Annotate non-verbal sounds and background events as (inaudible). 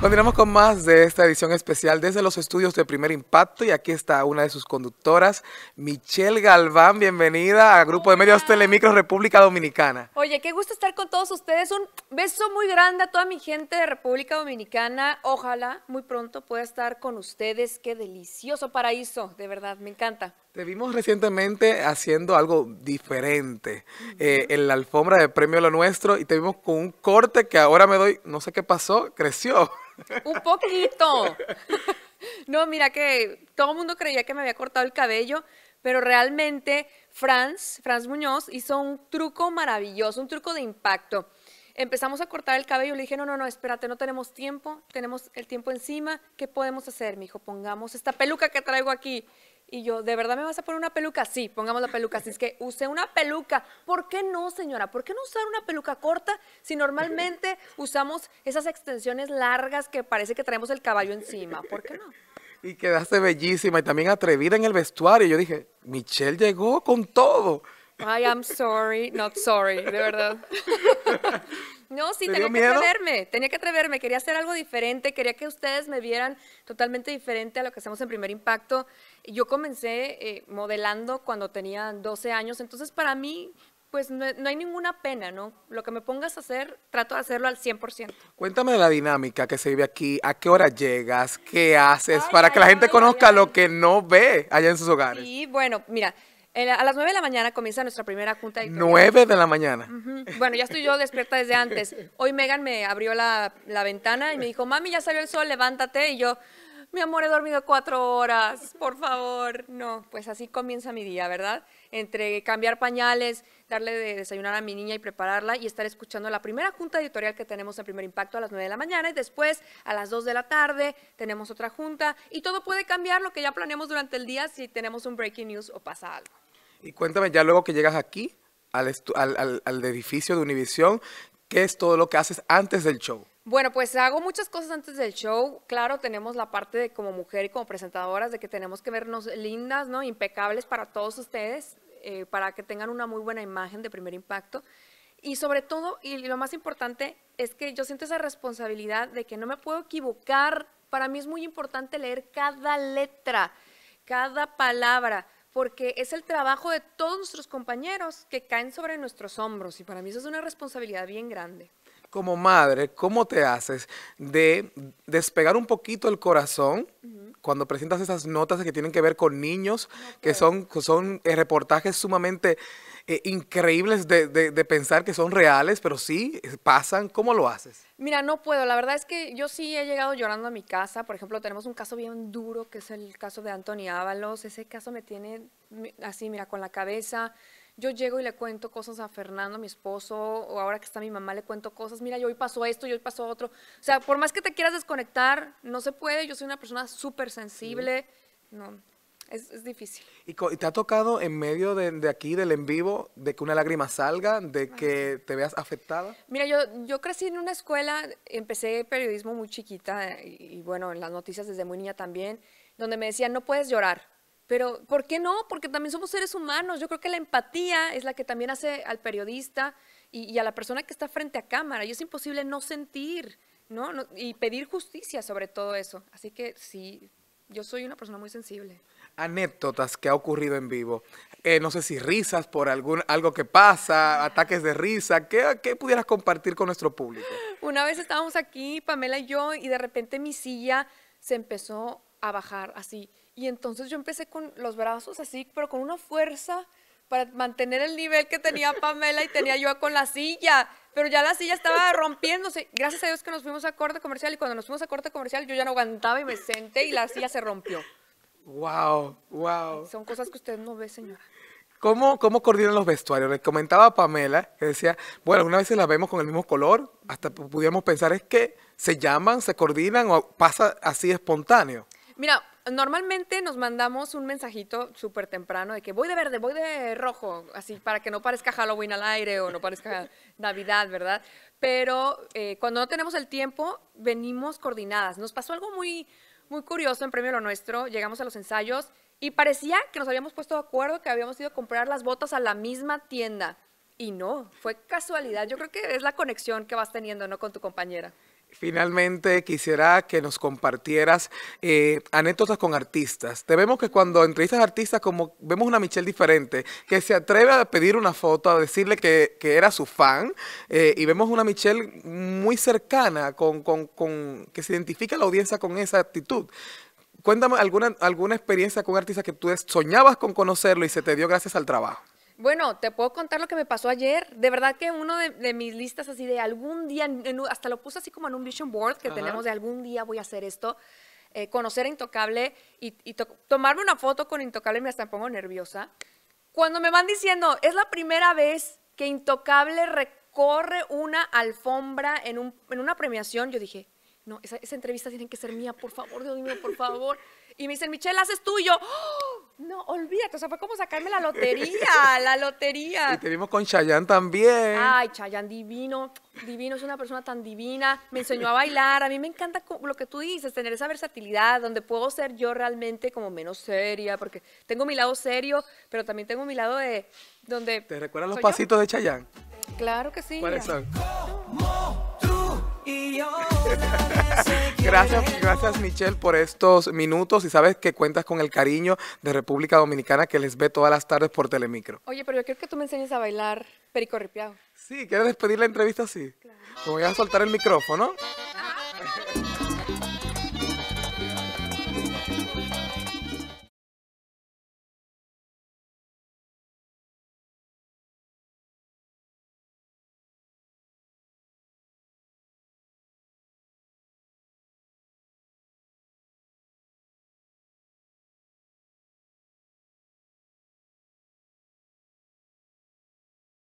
Continuamos con más de esta edición especial desde los estudios de Primer Impacto y aquí está una de sus conductoras, Michelle Galván, bienvenida a Grupo de Medios Telemicro República Dominicana. Oye, qué gusto estar con todos ustedes, un beso muy grande a toda mi gente de República Dominicana, ojalá muy pronto pueda estar con ustedes, qué delicioso paraíso, de verdad, me encanta. Te vimos recientemente haciendo algo diferente eh, en la alfombra de premio Lo Nuestro y te vimos con un corte que ahora me doy, no sé qué pasó, creció. Un poquito. (laughs) No, mira que todo el mundo creía que me había cortado el cabello, pero realmente Franz, Franz Muñoz hizo un truco maravilloso, un truco de impacto. Empezamos a cortar el cabello, le dije, no, no, no, espérate, no tenemos tiempo, tenemos el tiempo encima, ¿qué podemos hacer? Me dijo, pongamos esta peluca que traigo aquí y yo, ¿de verdad me vas a poner una peluca? Sí, pongamos la peluca. Así es que usé una peluca. ¿Por qué no, señora? ¿Por qué no usar una peluca corta si normalmente usamos esas extensiones largas que parece que traemos el caballo encima? ¿Por qué no? Y quedaste bellísima y también atrevida en el vestuario. Yo dije, Michelle llegó con todo. I am sorry, not sorry, de verdad. (laughs) No, sí, tenía que atreverme, tenía que atreverme, quería hacer algo diferente, quería que ustedes me vieran totalmente diferente a lo que hacemos en Primer Impacto. Yo comencé eh, modelando cuando tenía 12 años, entonces para mí pues no, hay ninguna pena, ¿no? Lo que me pongas a hacer, trato de hacerlo al 100%. Cuéntame de la dinámica que se vive aquí, a qué hora llegas, qué haces, para que la gente conozca lo que no ve allá en sus hogares. Sí, bueno, mira, a las 9 de la mañana comienza nuestra primera junta editorial. 9 de la mañana. Bueno, ya estoy yo despierta desde antes. Hoy Megan me abrió la, la, ventana y me dijo, mami, ya salió el sol, levántate. Y yo, mi amor, he dormido cuatro horas, por favor. No, pues así comienza mi día, ¿verdad? Entre cambiar pañales, darle de desayunar a mi niña y prepararla y estar escuchando la primera junta editorial que tenemos en Primer Impacto a las nueve de la mañana y después a las dos de la tarde tenemos otra junta y todo puede cambiar lo que ya planeamos durante el día si tenemos un breaking news o pasa algo. Y cuéntame ya luego que llegas aquí al, al, al edificio de Univisión, ¿qué es todo lo que haces antes del show? Bueno, pues hago muchas cosas antes del show. Claro, tenemos la parte de como mujer y como presentadoras de que tenemos que vernos lindas, ¿no? Impecables para todos ustedes, eh, para que tengan una muy buena imagen de primer impacto. Y sobre todo, y lo más importante, es que yo siento esa responsabilidad de que no me puedo equivocar. Para mí es muy importante leer cada letra, cada palabra, porque es el trabajo de todos nuestros compañeros que caen sobre nuestros hombros. Y para mí eso es una responsabilidad bien grande como madre, ¿cómo te haces de despegar un poquito el corazón cuando presentas esas notas que tienen que ver con niños, que son, son eh, reportajes sumamente eh, increíbles de, de, pensar que son reales, pero sí eh, pasan? ¿Cómo lo haces? Mira, no puedo. La verdad es que yo sí he llegado llorando a mi casa. Por ejemplo, tenemos un caso bien duro, que es el caso de Anthony Ábalos. Ese caso me tiene así, mira, con la cabeza yo llego y le cuento cosas a Fernando, mi esposo, o ahora que está mi mamá, le cuento cosas, mira, yo hoy pasó esto, yo hoy pasó otro. O sea, por más que te quieras desconectar, no se puede, yo soy una persona súper sensible, no, es, difícil. ¿Y, te ha tocado en medio de, aquí, del en vivo, de que una lágrima salga, de que te veas afectada? Mira, yo, yo crecí en una escuela, empecé periodismo muy chiquita, y bueno, en las noticias desde muy niña también, donde me decían, no puedes llorar, pero, ¿por qué no? Porque también somos seres humanos. Yo creo que la empatía es la que también hace al periodista y, a la persona que está frente a cámara. Y es imposible no sentir, ¿no? Y pedir justicia sobre todo eso. Así que sí, yo soy una persona muy sensible. Anécdotas que ha ocurrido en vivo. Eh, no sé si risas por algún, algo que pasa, ataques de risa. ¿Qué, ¿Qué pudieras compartir con nuestro público? Una vez estábamos aquí, Pamela y yo, y de repente mi silla se empezó a bajar así y entonces yo empecé con los brazos así, pero con una fuerza para mantener el nivel que tenía Pamela y tenía yo con la silla. Pero ya la silla estaba rompiéndose. Gracias a Dios que nos fuimos a corte comercial y cuando nos fuimos a corte comercial yo ya no aguantaba y me senté y la silla se rompió. Wow, wow. Son cosas que usted no ve, señora. ¿Cómo, ¿Cómo coordinan los vestuarios? Le comentaba a Pamela que decía, bueno, algunas veces las vemos con el mismo color, hasta pudiéramos pensar es que se llaman, se coordinan o pasa así espontáneo. Mira, normalmente nos mandamos un mensajito súper temprano de que voy de verde, voy de rojo, así para que no parezca Halloween al aire o no parezca Navidad, ¿verdad? Pero eh, cuando no tenemos el tiempo, venimos coordinadas. Nos pasó algo muy, muy curioso en Premio Lo Nuestro, llegamos a los ensayos y parecía que nos habíamos puesto de acuerdo que habíamos ido a comprar las botas a la misma tienda. Y no, fue casualidad. Yo creo que es la conexión que vas teniendo, ¿no? Con tu compañera. Finalmente, quisiera que nos compartieras eh, anécdotas con artistas. Te vemos que cuando entrevistas a artistas, como vemos una Michelle diferente, que se atreve a pedir una foto, a decirle que, era su fan, eh, y vemos una Michelle muy cercana, con, con, con, que se identifica a la audiencia con esa actitud. Cuéntame alguna, alguna experiencia con artistas que tú soñabas con conocerlo y se te dio gracias al trabajo. Bueno, te puedo contar lo que me pasó ayer. De verdad que uno de, mis listas así de algún día, hasta lo puse así como en un vision board que tenemos de algún día voy a hacer esto. Eh, conocer a Intocable y, tomarme una foto con Intocable me hasta pongo nerviosa. Cuando me van diciendo, es la primera vez que Intocable recorre una alfombra en, una premiación, yo dije, no, esa, esa, entrevista tiene que ser mía, por favor, Dios mío, por favor. Y me dicen, Michelle, haces tú ¡Oh! No, olvídate, o sea, fue como sacarme la (laughs) lotería, la lotería. Y te vimos con Chayanne también. Ay, Chayanne, divino, divino, es una persona tan divina, me enseñó a bailar, a mí me encanta lo que tú dices, tener esa versatilidad donde puedo ser yo realmente como menos seria, porque tengo mi lado serio, pero también tengo mi lado de donde... ¿Te recuerdan los pasitos de Chayanne? Claro que sí. ¿Cuáles son? (laughs) Gracias, gracias Michelle por estos minutos y sabes que cuentas con el cariño de República Dominicana que les ve todas las tardes por Telemicro. Oye, pero yo quiero que tú me enseñes a bailar perico ripiao. Sí, ¿quieres despedir la entrevista así? Claro. voy a soltar el micrófono. Ah.